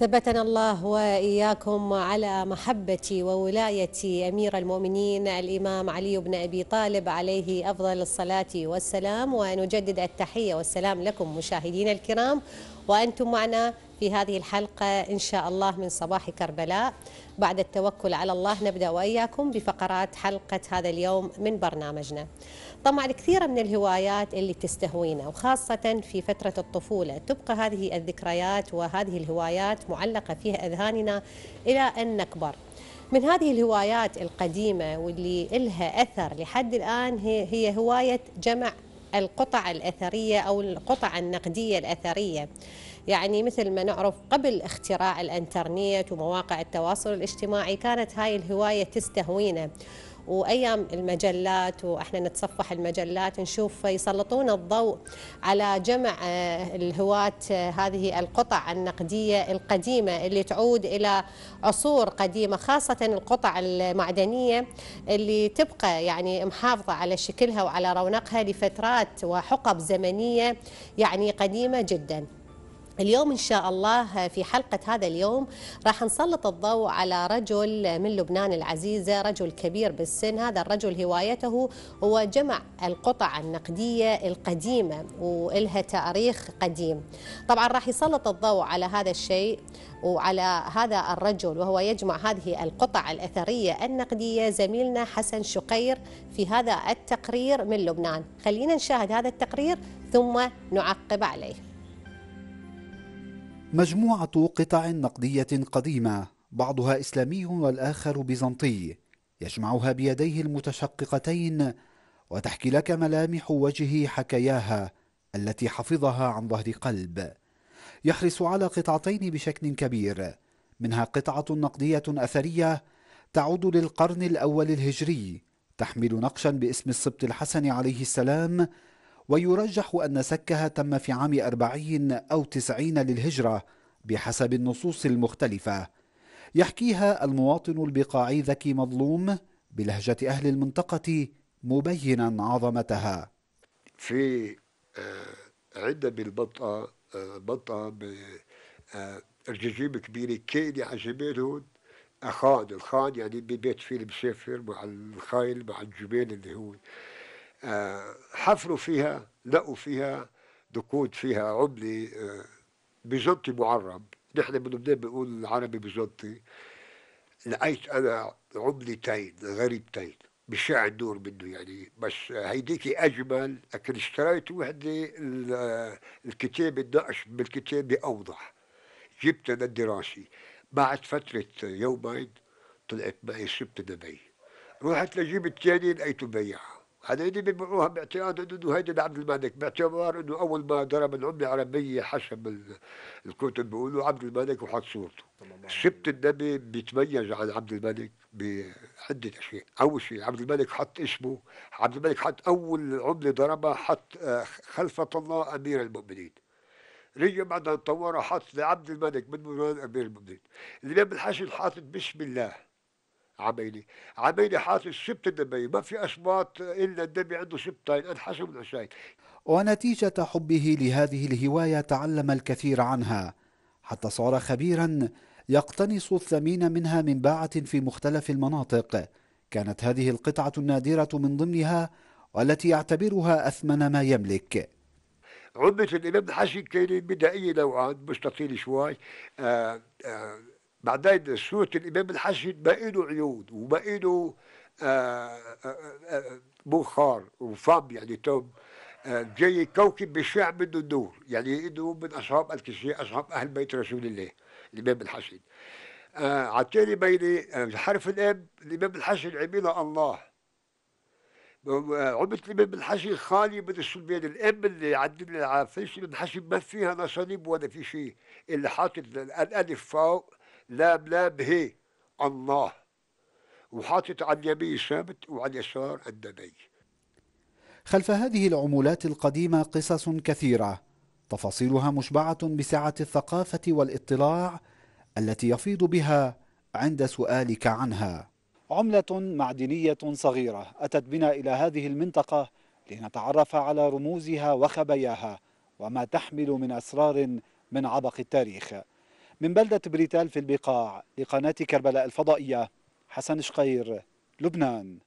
ثبتنا الله وإياكم على محبة وولاية أمير المؤمنين الإمام علي بن أبي طالب عليه أفضل الصلاة والسلام ونجدد التحية والسلام لكم مشاهدينا الكرام وأنتم معنا في هذه الحلقة إن شاء الله من صباح كربلاء بعد التوكل على الله نبدأ وإياكم بفقرات حلقة هذا اليوم من برنامجنا طبعا الكثير من الهوايات اللي تستهوينا وخاصة في فترة الطفولة تبقى هذه الذكريات وهذه الهوايات معلقة في أذهاننا إلى أن نكبر من هذه الهوايات القديمة واللي إلها أثر لحد الآن هي هواية جمع القطع الأثرية أو القطع النقدية الأثرية يعني مثل ما نعرف قبل اختراع الانترنت ومواقع التواصل الاجتماعي كانت هاي الهواية تستهوينا وايام المجلات واحنا نتصفح المجلات نشوف يسلطون الضوء على جمع آه، الهواة آه، هذه القطع النقديه القديمه اللي تعود الى عصور قديمه خاصه القطع المعدنيه اللي تبقى يعني محافظه على شكلها وعلى رونقها لفترات وحقب زمنيه يعني قديمه جدا. اليوم إن شاء الله آه، في حلقة هذا اليوم راح نسلط الضوء على رجل آه، من لبنان العزيزة رجل كبير بالسن هذا الرجل هوايته هو جمع القطع النقدية القديمة وإلها تاريخ قديم طبعا راح يسلط الضوء على هذا الشيء وعلى هذا الرجل وهو يجمع هذه القطع الأثرية النقدية زميلنا حسن شقير في هذا التقرير من لبنان خلينا نشاهد هذا التقرير ثم نعقب عليه مجموعة قطع نقدية قديمة بعضها إسلامي والآخر بيزنطي يجمعها بيديه المتشققتين وتحكي لك ملامح وجهه حكاياها التي حفظها عن ظهر قلب يحرص على قطعتين بشكل كبير منها قطعة نقدية أثرية تعود للقرن الأول الهجري تحمل نقشا باسم السبط الحسن عليه السلام ويرجح أن سكها تم في عام 40 أو 90 للهجرة بحسب النصوص المختلفة يحكيها المواطن البقاعي ذكي مظلوم بلهجة أهل المنطقة مبينا عظمتها في آه، عندنا بالبطة آه، بطة آه، الجزيمة كبيرة كائنة على الجبال هون خان الخان يعني ببيت فيه المسافر مع الخيل مع الجبال اللي هون حفروا فيها لقوا فيها دقود فيها عبلة آه، بيزوتي معرب نحن بلبنان بنقول العربي بيزوتي لقيت أنا عبلتين غريبتين بشع النور منه يعني بس هيديك أجمل لكن اشتريت وحدة الكتاب النقش بالكتابة أوضح جبتها للدراسة بعد فترة يومين طلعت معي سبت دبي رحت لجيب الثاني لقيته بيعها هذيدي بيبيعوها باعتقاد انه هيدي لعبد الملك باعتبار انه اول ما ضرب العمله العربيه حشم الكتب بيقولوا عبد الملك وحط صورته سبت النبي بيتميز عن عبد الملك بعده اشياء اول شيء عبد الملك حط اسمه عبد الملك حط اول عمله ضربها حط آه، خلفة الله امير المؤمنين رجع بعدها طورها حط لعبد الملك من امير المؤمنين الامام الحسن حاطط بسم الله عبيلي عبيلي حاصل سبت الدبي ما في أصوات إلا الدبي عنده سبتين حسب العشاين ونتيجة حبه لهذه الهواية تعلم الكثير عنها حتى صار خبيرا يقتنص الثمين منها من باعة في مختلف المناطق كانت هذه القطعة النادرة من ضمنها والتي يعتبرها أثمن ما يملك عمة الإمام حسن كان بدائية نوعا مستطيل شوي آآ آه، آآ آه، بعدين سورة الإمام الحشد بقي له عيون وبقي له بخار وفم يعني توم آه، جاي كوكب بشع منه النور يعني انه من اصحاب الكسية اصحاب اهل بيت رسول الله الامام الحسن آه عالتالي بيني آه، حرف الاب الامام الحسن عملها الله عملت الامام الحسن خالي من السلبيات الاب اللي عدل على فلسطين الحسن ما فيها نصانيب ولا في شيء اللي حاطط الالف فوق لام لام هي الله وحاطط على اليمين سمت وعلى اليسار النبي خلف هذه العمولات القديمة قصص كثيرة تفاصيلها مشبعة بسعة الثقافة والاطلاع التي يفيض بها عند سؤالك عنها عملة معدنية صغيرة أتت بنا إلى هذه المنطقة لنتعرف على رموزها وخباياها وما تحمل من أسرار من عبق التاريخ من بلدة بريتال في البقاع لقناة كربلاء الفضائية حسن شقير لبنان